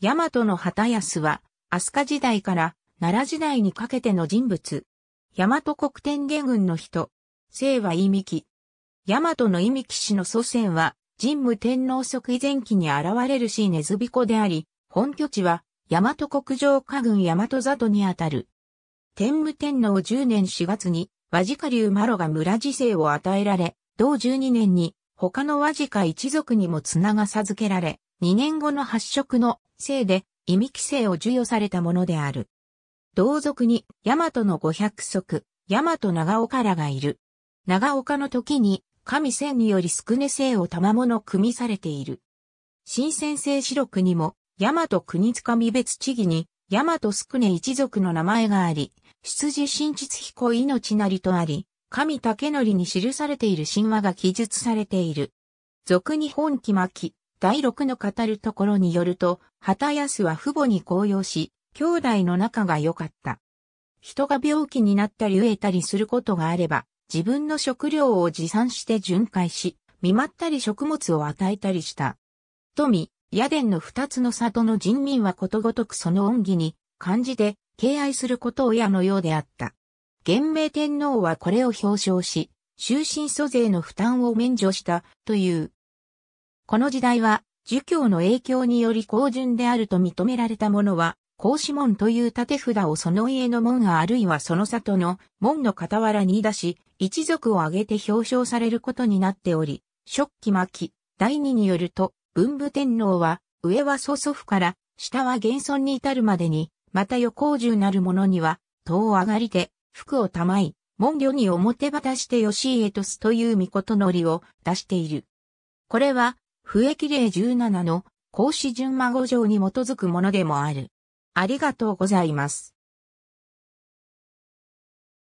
大和の旗安は、飛鳥時代から奈良時代にかけての人物。大和国天下軍の人。姓は伊美紀。大和の伊美紀氏の祖先は、神武天皇即位前期に現れるし根津彦であり、本拠地は、大和国上下軍大和里にあたる。天武天皇10年4月に、和鹿流マロが村治世を与えられ、同12年に、他の和鹿一族にも綱が授けられ、2年後の発色のせいで意味規制を授与されたものである。同族に大和の五百足、大和長岡らがいる。長岡の時に神仙により宿根生を賜物組みされている。新仙性四六にも、大和国塚未別地義に、大和宿根一族の名前があり、出自真実彦命なりとあり、神竹則に記されている神話が記述されている。俗に本気巻き、第六の語るところによると、畑安は父母に高揚し、兄弟の仲が良かった。人が病気になったり飢えたりすることがあれば、自分の食料を持参して巡回し、見舞ったり食物を与えたりした。富、野殿の二つの里の人民はことごとくその恩義に、感じで、敬愛することを親のようであった。元明天皇はこれを表彰し、終身租税の負担を免除した、という。この時代は、儒教の影響により高順であると認められたものは、孔子門という縦札をその家の門あるいはその里の門の傍らに出し、一族を挙げて表彰されることになっており、食器巻き、第二によると、文武天皇は、上は曽祖父から、下は現存に至るまでに、また横獣なる者には、塔を上がりて、服をたまい、門魚に表渡して吉家とすという御事のりを出している。これは、笛綺麗17の孔子順孫条に基づくものでもある。ありがとうございます。